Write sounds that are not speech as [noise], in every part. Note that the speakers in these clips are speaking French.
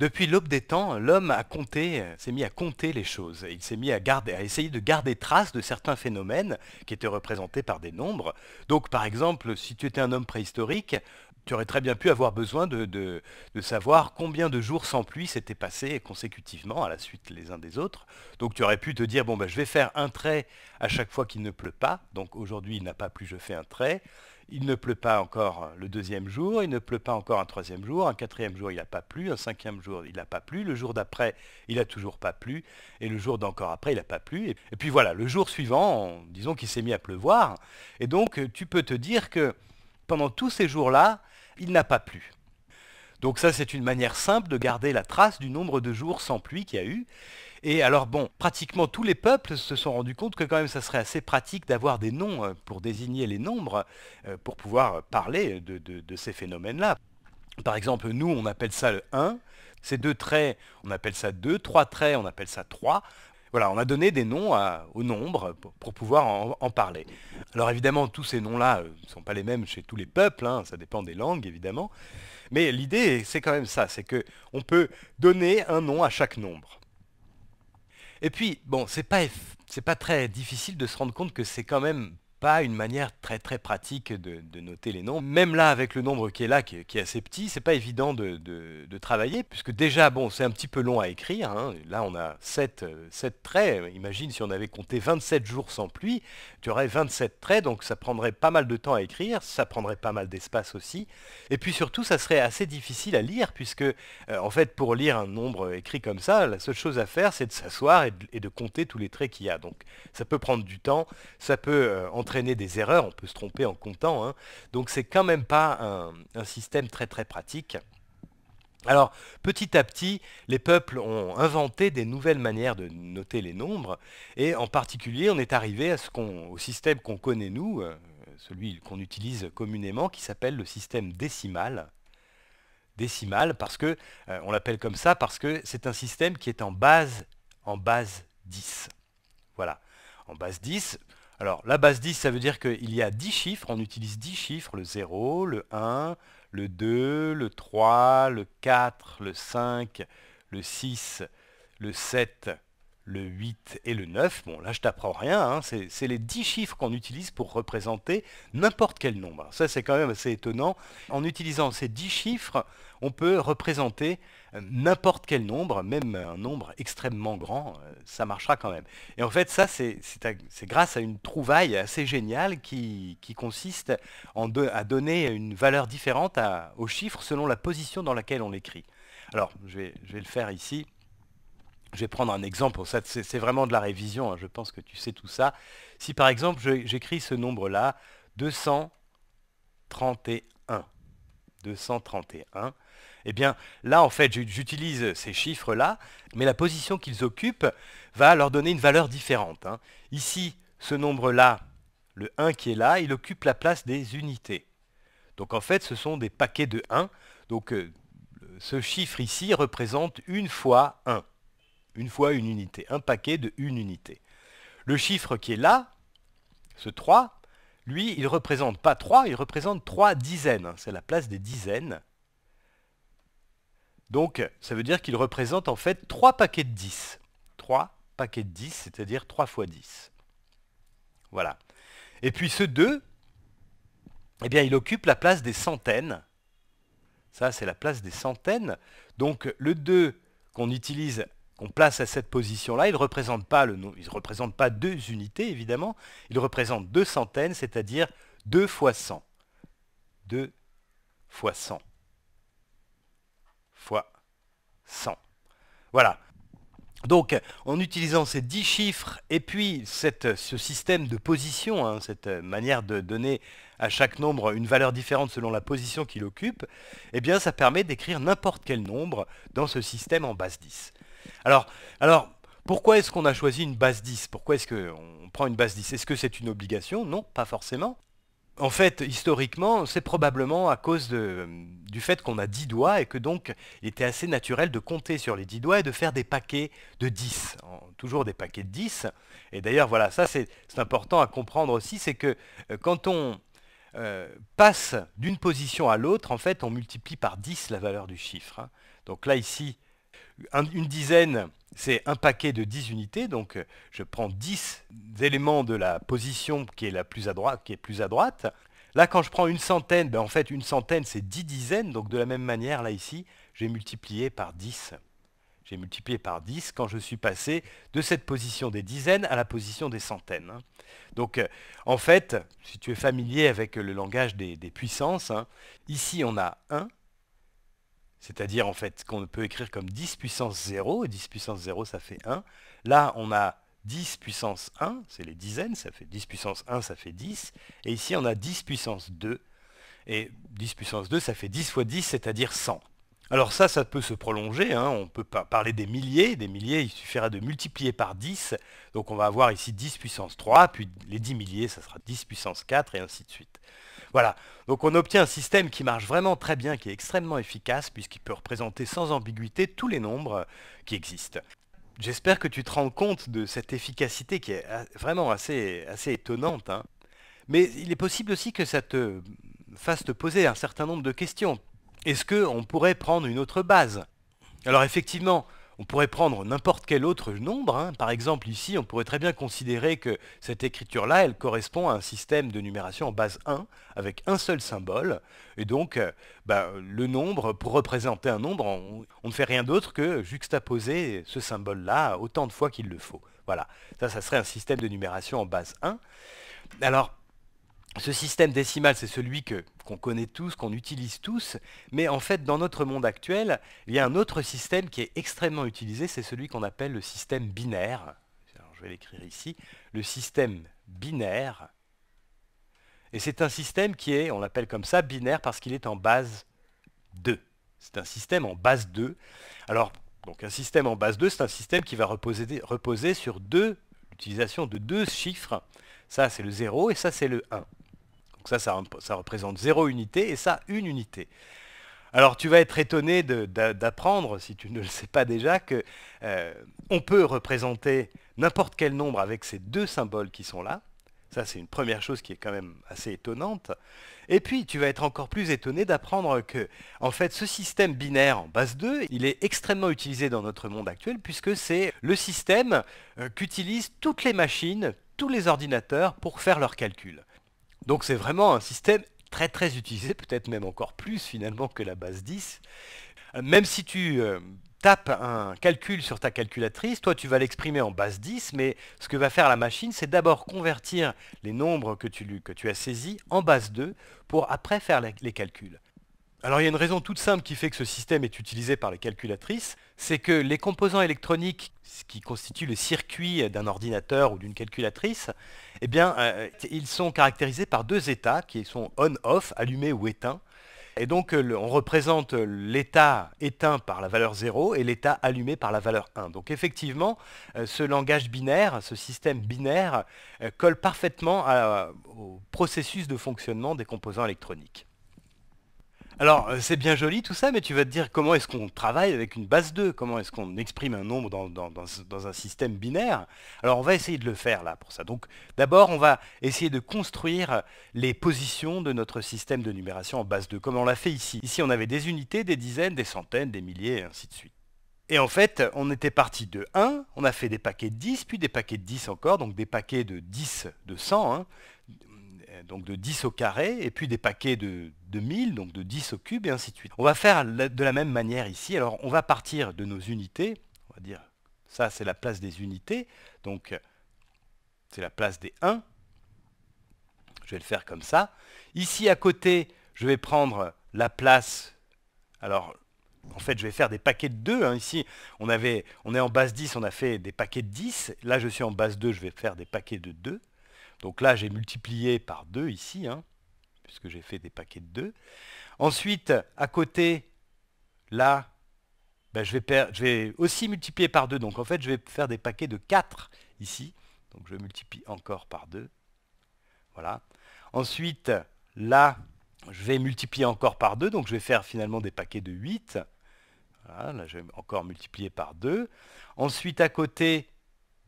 Depuis l'aube des temps, l'homme a compté, euh, s'est mis à compter les choses. Il s'est mis à, à essayer de garder trace de certains phénomènes qui étaient représentés par des nombres. Donc, par exemple, si tu étais un homme préhistorique, tu aurais très bien pu avoir besoin de, de savoir combien de jours sans pluie s'étaient passés consécutivement à la suite les uns des autres. Donc tu aurais pu te dire, bon, ben, je vais faire un trait à chaque fois qu'il ne pleut pas. Donc aujourd'hui il n'a pas plu, je fais un trait il ne pleut pas encore le deuxième jour, il ne pleut pas encore un troisième jour, un quatrième jour il n'a pas plu, un cinquième jour il n'a pas plu, le jour d'après il n'a toujours pas plu, et le jour d'encore après il n'a pas plu. Et, puis voilà, le jour suivant, disons qu'il s'est mis à pleuvoir, et donc euh, tu peux te dire que pendant tous ces jours-là, il n'a pas plu. Donc ça c'est une manière simple de garder la trace du nombre de jours sans pluie qu'il y a eu. Et alors bon, pratiquement tous les peuples se sont rendus compte que quand même ça serait assez pratique d'avoir des noms euh, pour désigner les nombres, euh, pour pouvoir parler de, ces phénomènes-là. Par exemple, nous, on appelle ça le 1, ces deux traits, on appelle ça 2, trois traits, on appelle ça 3. Voilà, on a donné des noms aux nombres pour, pouvoir en, parler. Alors évidemment, tous ces noms-là euh, ne sont pas les mêmes chez tous les peuples, hein, ça dépend des langues évidemment. Mais l'idée, c'est quand même ça, c'est qu'on peut donner un nom à chaque nombre. Et puis, bon, c'est pas, c'est pas très difficile de se rendre compte que c'est quand même une manière très très pratique de, noter les noms Même là, avec le nombre qui est là, qui, est assez petit, c'est pas évident de, travailler, puisque déjà, bon, c'est un petit peu long à écrire. Hein. Là, on a 7, 7 euh, traits. Imagine si on avait compté 27 jours sans pluie, tu aurais 27 traits, donc ça prendrait pas mal de temps à écrire, ça prendrait pas mal d'espace aussi. Et puis surtout, ça serait assez difficile à lire, puisque euh, en fait, pour lire un nombre euh, écrit comme ça, la seule chose à faire, c'est de s'asseoir et, de compter tous les traits qu'il y a. Donc ça peut prendre du temps, ça peut entrer des erreurs, on peut se tromper en comptant, hein. donc c'est quand même pas un, système très très pratique. Alors, petit à petit, les peuples ont inventé des nouvelles manières de noter les nombres, et en particulier, on est arrivé à ce qu'on, au système qu'on connaît nous, euh, celui qu'on utilise communément, qui s'appelle le système décimal. Décimal, parce que, euh, on l'appelle comme ça, parce que c'est un système qui est en base, en base 10. Voilà. En base 10, alors, la base 10, ça veut dire qu'il y a 10 chiffres, on utilise 10 chiffres, le 0, le 1, le 2, le 3, le 4, le 5, le 6, le 7, le 8 et le 9. Bon, là, je t'apprends rien. Hein. C'est les 10 chiffres qu'on utilise pour représenter n'importe quel nombre. Ça, c'est quand même assez étonnant. En utilisant ces 10 chiffres, on peut représenter euh, n'importe quel nombre, même un nombre extrêmement grand, euh, ça marchera quand même. Et en fait, ça, c'est grâce à une trouvaille assez géniale qui, consiste à donner une valeur différente aux chiffres selon la position dans laquelle on l'écrit. Alors, je vais le faire ici. Je vais prendre un exemple, c'est vraiment de la révision, hein, je pense que tu sais tout ça. Si par exemple j'écris ce nombre-là, 231, 231, eh bien là en fait j'utilise ces chiffres-là, mais la position qu'ils occupent va leur donner une valeur différente. Hein. Ici, ce nombre-là, le 1 qui est là, il occupe la place des unités. Donc en fait ce sont des paquets de 1, donc euh, ce chiffre ici représente une fois 1. Une fois une unité. Un paquet de une unité. Le chiffre qui est là, ce 3, lui, il représente pas 3, il représente 3 dizaines. C'est la place des dizaines. Donc, ça veut dire qu'il représente en fait 3 paquets de 10. 3 paquets de 10, c'est-à-dire 3 fois 10. Voilà. Et puis ce 2, eh bien, il occupe la place des centaines. Ça, c'est la place des centaines. Donc, le 2 qu'on utilise qu'on place à cette position-là, il ne représente pas, représente pas deux unités, évidemment, il représente deux centaines, c'est-à-dire 2 fois 100. 2 fois 100. Fois 100. Voilà. Donc, en utilisant ces 10 chiffres et puis ce système de position, hein, cette manière de donner à chaque nombre une valeur différente selon la position qu'il occupe, eh bien, ça permet d'écrire n'importe quel nombre dans ce système en base 10. Alors, alors pourquoi est-ce qu'on a choisi une base 10 Pourquoi est-ce qu'on prend une base 10 Est-ce que c'est une obligation Non, pas forcément. En fait, historiquement, c'est probablement à cause du fait qu'on a 10 doigts et que donc il était assez naturel de compter sur les 10 doigts et de faire des paquets de 10. toujours des paquets de 10. Et d'ailleurs, voilà, ça c'est important à comprendre aussi, c'est que euh, quand on euh, passe d'une position à l'autre, en fait, on multiplie par 10 la valeur du chiffre. Hein. Donc là, ici, une dizaine, c'est un paquet de 10 unités, donc euh, je prends 10 éléments de la position qui est la plus à droite, qui est plus à droite. Là, quand je prends une centaine, ben, en fait, une centaine, c'est 10 dizaines, donc de la même manière, là, ici, j'ai multiplié par 10. J'ai multiplié par 10 quand je suis passé de cette position des dizaines à la position des centaines. Hein. Donc, euh, en fait, si tu es familier avec le langage des, puissances, hein, ici, on a 1, c'est-à-dire en fait qu'on peut écrire comme 10 puissance 0, et 10 puissance 0 ça fait 1. Là on a 10 puissance 1, c'est les dizaines, ça fait 10 puissance 1 ça fait 10, et ici on a 10 puissance 2, et 10 puissance 2 ça fait 10 fois 10, c'est-à-dire 100. Alors ça, ça peut se prolonger, hein. on peut parler des milliers, des milliers, il suffira de multiplier par 10, donc on va avoir ici 10 puissance 3, puis les 10 milliers, ça sera 10 puissance 4, et ainsi de suite. Voilà, donc on obtient un système qui marche vraiment très bien, qui est extrêmement efficace, puisqu'il peut représenter sans ambiguïté tous les nombres qui existent. J'espère que tu te rends compte de cette efficacité qui est euh, vraiment assez, assez étonnante. Hein. Mais il est possible aussi que ça te fasse te poser un certain nombre de questions est-ce qu'on pourrait prendre une autre base Alors effectivement, on pourrait prendre n'importe quel autre nombre. Hein. Par exemple, ici, on pourrait très bien considérer que cette écriture-là, elle correspond à un système de numération en base 1, avec un seul symbole. Et donc, euh, bah, le nombre, pour représenter un nombre, on, ne fait rien d'autre que juxtaposer ce symbole-là autant de fois qu'il le faut. Voilà, ça, ça serait un système de numération en base 1. Alors, ce système décimal, c'est celui que, qu'on connaît tous, qu'on utilise tous, mais en fait, dans notre monde actuel, il y a un autre système qui est extrêmement utilisé, c'est celui qu'on appelle le système binaire. je vais l'écrire ici, le système binaire. Et c'est un système qui est, on l'appelle comme ça, binaire parce qu'il est en base 2. C'est un système en base 2. Alors, donc un système en base 2, c'est un système qui va reposer, reposer sur deux, l'utilisation de deux chiffres. Ça, c'est le 0 et ça, c'est le 1. Donc ça, ça, représente 0 unité et ça, une unité. Alors tu vas être étonné d'apprendre, si tu ne le sais pas déjà, que euh, on peut représenter n'importe quel nombre avec ces deux symboles qui sont là. Ça, c'est une première chose qui est quand même assez étonnante. Et puis, tu vas être encore plus étonné d'apprendre que, en fait, ce système binaire en base 2, il est extrêmement utilisé dans notre monde actuel, puisque c'est le système euh, qu'utilisent toutes les machines, tous les ordinateurs pour faire leurs calculs. Donc c'est vraiment un système très très utilisé, peut-être même encore plus finalement que la base 10. Euh, même si tu euh, tapes un calcul sur ta calculatrice, toi tu vas l'exprimer en base 10, mais ce que va faire la machine, c'est d'abord convertir les nombres que tu, que tu as saisis en base 2 pour après faire les calculs. Alors il y a une raison toute simple qui fait que ce système est utilisé par les calculatrices, c'est que les composants électroniques ce qui constitue le circuit d'un ordinateur ou d'une calculatrice, eh bien, euh, ils sont caractérisés par deux états qui sont on-off, allumés ou éteint. Et donc euh, on représente l'état éteint par la valeur 0 et l'état allumé par la valeur 1. Donc effectivement, euh, ce langage binaire, ce système binaire, colle parfaitement au processus de fonctionnement des composants électroniques. Alors, euh, c'est bien joli tout ça, mais tu vas te dire comment est-ce qu'on travaille avec une base 2 Comment est-ce qu'on exprime un nombre dans, un système binaire Alors, on va essayer de le faire là pour ça. Donc, d'abord, on va essayer de construire les positions de notre système de numération en base 2, comme on l'a fait ici. Ici, on avait des unités, des dizaines, des centaines, des milliers, et ainsi de suite. Et en fait, on était parti de 1, on a fait des paquets de 10, puis des paquets de 10 encore, donc des paquets de 10 de 100, hein, donc de 10 au carré, et puis des paquets de 1000, donc de 10 au cube, et ainsi de suite. On va faire de la même manière ici. Alors, on va partir de nos unités. On va dire, ça, c'est la place des unités. Donc, c'est la place des 1. Je vais le faire comme ça. Ici, à côté, je vais prendre la place... Alors, en fait, je vais faire des paquets de 2. Hein. Ici, on, avait, on est en base 10, on a fait des paquets de 10. Là, je suis en base 2, je vais faire des paquets de 2. Donc là, j'ai multiplié par 2 ici. Hein puisque j'ai fait des paquets de 2. Ensuite, à côté, là, ben, je, vais aussi multiplier par 2. Donc en fait, je vais faire des paquets de 4 ici. Donc je multiplie encore par 2. Voilà. Ensuite, là, je vais multiplier encore par 2. Donc je vais faire finalement des paquets de 8. Voilà, là, je vais encore multiplier par 2. Ensuite, à côté,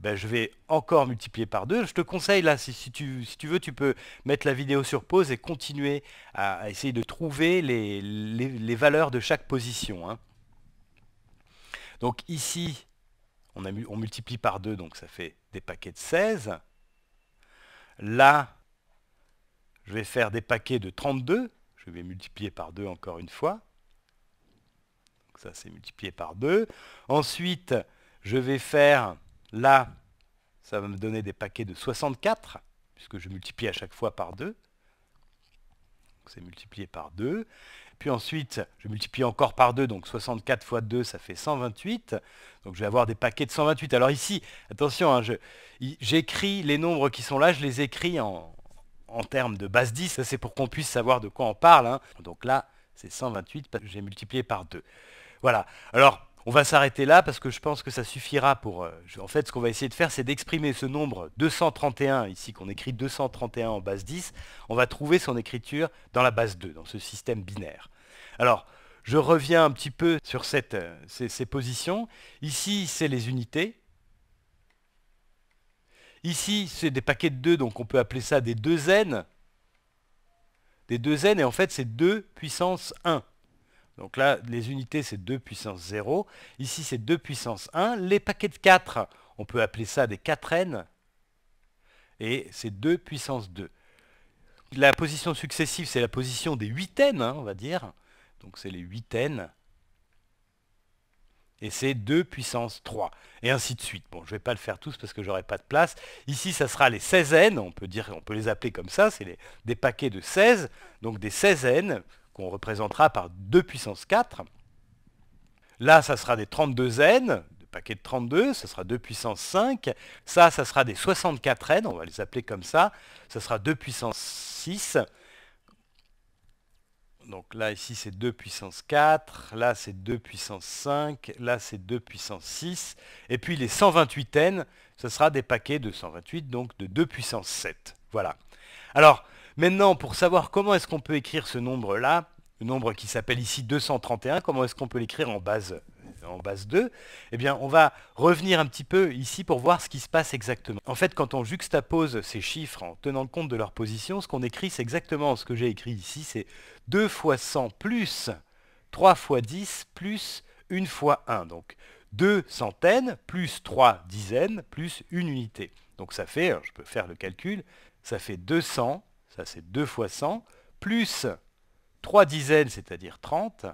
ben, je vais encore multiplier par 2. Je te conseille là, si, tu, veux, tu peux mettre la vidéo sur pause et continuer à essayer de trouver les, valeurs de chaque position. Hein. Donc ici, on, multiplie par 2, donc ça fait des paquets de 16. Là, je vais faire des paquets de 32. Je vais multiplier par 2 encore une fois. Donc ça, c'est multiplié par 2. Ensuite, je vais faire Là, ça va me donner des paquets de 64, puisque je multiplie à chaque fois par 2. C'est multiplié par 2. Puis ensuite, je multiplie encore par 2, donc 64 fois 2, ça fait 128. Donc je vais avoir des paquets de 128. Alors ici, attention, hein, j'écris les nombres qui sont là, je les écris en, en termes de base 10. Ça, c'est pour qu'on puisse savoir de quoi on parle. Hein. Donc là, c'est 128, j'ai multiplié par 2. Voilà. Alors, on va s'arrêter là parce que je pense que ça suffira pour... Euh, en fait, ce qu'on va essayer de faire, c'est d'exprimer ce nombre 231, ici qu'on écrit 231 en base 10. On va trouver son écriture dans la base 2, dans ce système binaire. Alors, je reviens un petit peu sur cette, euh, ces, ces positions. Ici, c'est les unités. Ici, c'est des paquets de 2, donc on peut appeler ça des 2n. Des 2n, et en fait, c'est 2 puissance 1. Donc là, les unités, c'est 2 puissance 0. Ici, c'est 2 puissance 1. Les paquets de 4, on peut appeler ça des 4n. Et c'est 2 puissance 2. La position successive, c'est la position des 8n, hein, on va dire. Donc c'est les 8n. Et c'est 2 puissance 3. Et ainsi de suite. Bon, je ne vais pas le faire tous parce que j'aurai pas de place. Ici, ça sera les 16n. On peut, dire, on peut les appeler comme ça. C'est des paquets de 16. Donc des 16n qu'on représentera par 2 puissance 4. Là, ça sera des 32n, des paquets de 32, ça sera 2 puissance 5. Ça, ça sera des 64n, on va les appeler comme ça. Ça sera 2 puissance 6. Donc là, ici, c'est 2 puissance 4. Là, c'est 2 puissance 5. Là, c'est 2 puissance 6. Et puis, les 128n, ce sera des paquets de 128, donc de 2 puissance 7. Voilà. Alors, Maintenant, pour savoir comment est-ce qu'on peut écrire ce nombre-là, le nombre qui s'appelle ici 231, comment est-ce qu'on peut l'écrire en base, en base 2 Eh bien, on va revenir un petit peu ici pour voir ce qui se passe exactement. En fait, quand on juxtapose ces chiffres en tenant compte de leur position, ce qu'on écrit, c'est exactement ce que j'ai écrit ici, c'est 2 fois 100 plus 3 fois 10 plus 1 fois 1. Donc, 2 centaines plus 3 dizaines plus 1 unité. Donc ça fait, je peux faire le calcul, ça fait 200 ça c'est 2 fois 100, plus 3 dizaines, c'est-à-dire 30,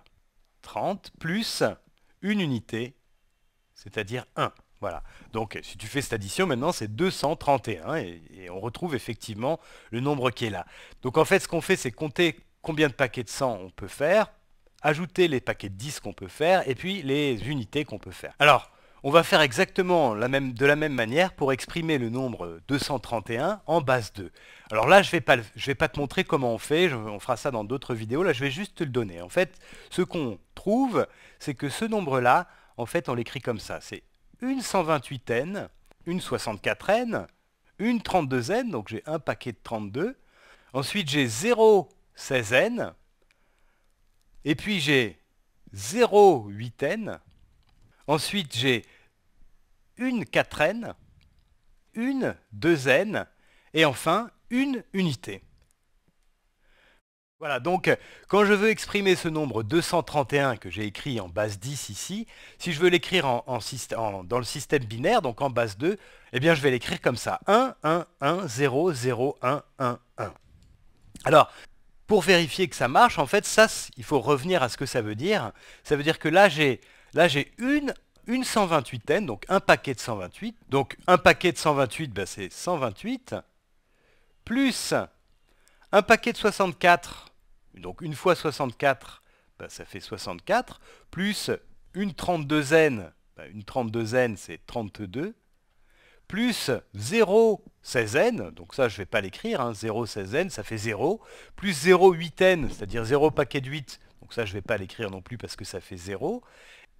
30, plus une unité, c'est-à-dire 1. Voilà. Donc si tu fais cette addition, maintenant c'est 231 et, et, on retrouve effectivement le nombre qui est là. Donc en fait, ce qu'on fait, c'est compter combien de paquets de 100 on peut faire, ajouter les paquets de 10 qu'on peut faire et puis les unités qu'on peut faire. Alors, on va faire exactement la même, de la même manière pour exprimer le nombre 231 en base 2. Alors là, je ne vais, pas, te montrer comment on fait, on fera ça dans d'autres vidéos, là je vais juste te le donner. En fait, ce qu'on trouve, c'est que ce nombre-là, en fait, on l'écrit comme ça. C'est une 128n, une 64n, une 32n, donc j'ai un paquet de 32. Ensuite, j'ai 016 n et puis j'ai 08 n Ensuite, j'ai une n, une 2n, et enfin une unité. Voilà, donc quand je veux exprimer ce nombre 231 que j'ai écrit en base 10 ici, si je veux l'écrire en, en, dans le système binaire, donc en base 2, eh bien je vais l'écrire comme ça. 1, 1, 1, 0, 0, 1, 1, 1. Alors, pour vérifier que ça marche, en fait, ça, il faut revenir à ce que ça veut dire. Ça veut dire que là, j'ai une une 128 n donc un paquet de 128. Donc un paquet de 128, ben, c'est 128, plus un paquet de 64, donc une fois 64, ben, ça fait 64, plus une 32 ben, n une 32 n c'est 32, plus 0 16n, donc ça je ne vais pas l'écrire, hein, 0 16n ça fait 0, plus 0 8n, c'est-à-dire 0 paquet de 8, donc ça je ne vais pas l'écrire non plus parce que ça fait 0,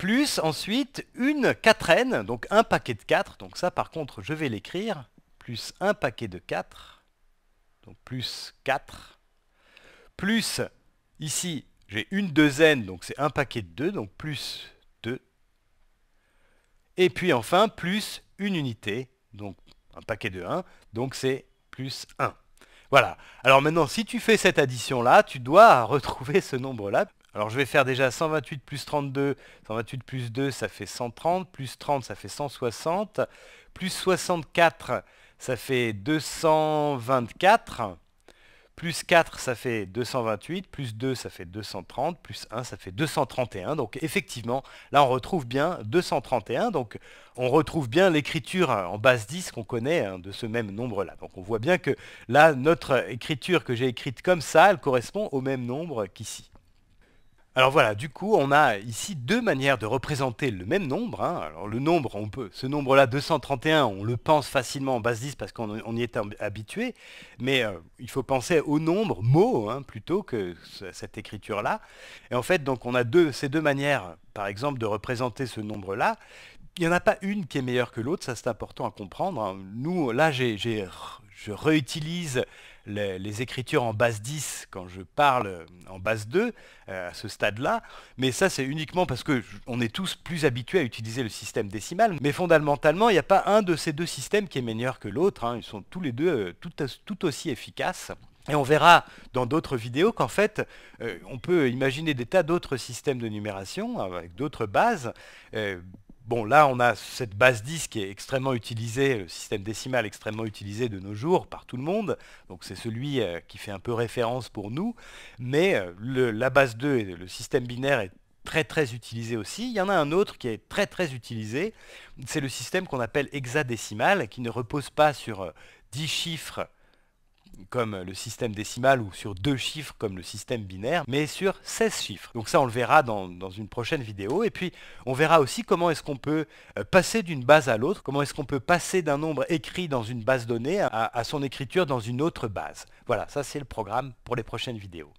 plus ensuite une quatraine, donc un paquet de 4, donc ça par contre je vais l'écrire, plus un paquet de 4, donc plus 4, plus ici j'ai une 2N, donc c'est un paquet de 2, donc plus 2, et puis enfin plus une unité, donc un paquet de 1, donc c'est plus 1. Voilà. Alors maintenant, si tu fais cette addition-là, tu dois [laughs] retrouver ce nombre-là. Alors je vais faire déjà 128 plus 32, 128 plus 2 ça fait 130, plus 30 ça fait 160, plus 64 ça fait 224, plus 4 ça fait 228, plus 2 ça fait 230, plus 1 ça fait 231. Donc effectivement, là on retrouve bien 231, donc on retrouve bien l'écriture en base 10 qu'on connaît hein, de ce même nombre-là. Donc on voit bien que là, notre écriture que j'ai écrite comme ça, elle correspond au même nombre qu'ici. Alors voilà, du coup, on a ici deux manières de représenter le même nombre. Hein. Alors le nombre, on peut, ce nombre-là, 231, on le pense facilement en base 10 parce qu'on y est habitué, mais euh, il faut penser au nombre mot hein, plutôt que cette écriture-là. Et en fait, donc on a deux, ces deux manières, par exemple, de représenter ce nombre-là. Il n'y en a pas une qui est meilleure que l'autre, ça c'est important à comprendre. Hein. Nous, là, je réutilise les, écritures en base 10 quand je parle euh, en base 2 euh, à ce stade-là, mais ça c'est uniquement parce que on est tous plus habitués à utiliser le système décimal, mais fondamentalement il n'y a pas un de ces deux systèmes qui est meilleur que l'autre, hein. ils sont tous les deux euh, tout, aussi efficaces. Et on verra dans d'autres vidéos qu'en fait, on peut imaginer des tas d'autres systèmes de numération avec d'autres bases, Bon, là, on a cette base 10 qui est extrêmement utilisée, le système décimal extrêmement utilisé de nos jours par tout le monde. Donc c'est celui euh, qui fait un peu référence pour nous. Mais euh, la base 2 et le système binaire est très très utilisé aussi. Il y en a un autre qui est très très utilisé. C'est le système qu'on appelle hexadécimal, qui ne repose pas sur 10 euh, chiffres comme le système décimal ou sur deux chiffres comme le système binaire, mais sur 16 chiffres. Donc ça, on le verra dans, une prochaine vidéo. Et puis, on verra aussi comment est-ce qu'on peut euh, passer d'une base à l'autre, comment est-ce qu'on peut passer d'un nombre écrit dans une base donnée à son écriture dans une autre base. Voilà, ça c'est le programme pour les prochaines vidéos.